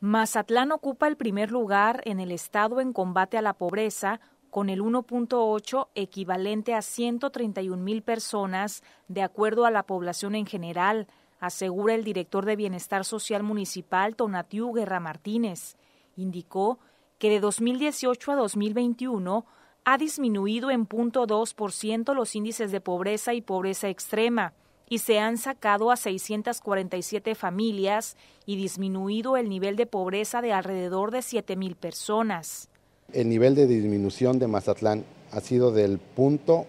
Mazatlán ocupa el primer lugar en el estado en combate a la pobreza con el 1.8 equivalente a 131 mil personas de acuerdo a la población en general, asegura el director de Bienestar Social Municipal Tonatiu Guerra Martínez. Indicó que de 2018 a 2021 ha disminuido en 0.2% los índices de pobreza y pobreza extrema y se han sacado a 647 familias y disminuido el nivel de pobreza de alrededor de mil personas. El nivel de disminución de Mazatlán ha sido del punto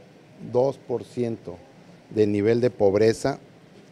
2% del nivel de pobreza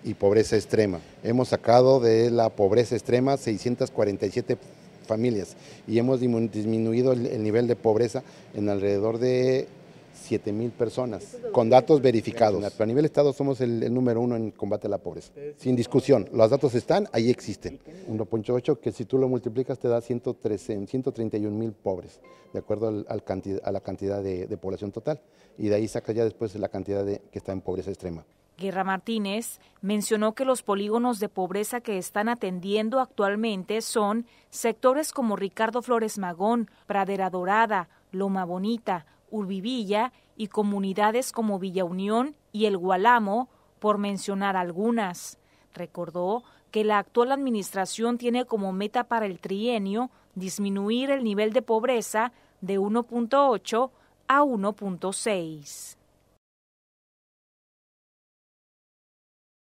y pobreza extrema. Hemos sacado de la pobreza extrema 647 familias y hemos disminuido el, nivel de pobreza en alrededor de 7 mil personas, con datos verificados. A nivel Estado somos el, número uno en combate a la pobreza, sin discusión. Los datos están, ahí existen. 1.8 que si tú lo multiplicas te da 113, 131 mil pobres, de acuerdo a la cantidad de, de, población total. Y de ahí saca ya después la cantidad de, que está en pobreza extrema. Guerra Martínez mencionó que los polígonos de pobreza que están atendiendo actualmente son sectores como Ricardo Flores Magón, Pradera Dorada, Loma Bonita, Urbivilla y comunidades como Villa Unión y El Gualamo, por mencionar algunas. Recordó que la actual administración tiene como meta para el trienio disminuir el nivel de pobreza de 1.8 a 1.6.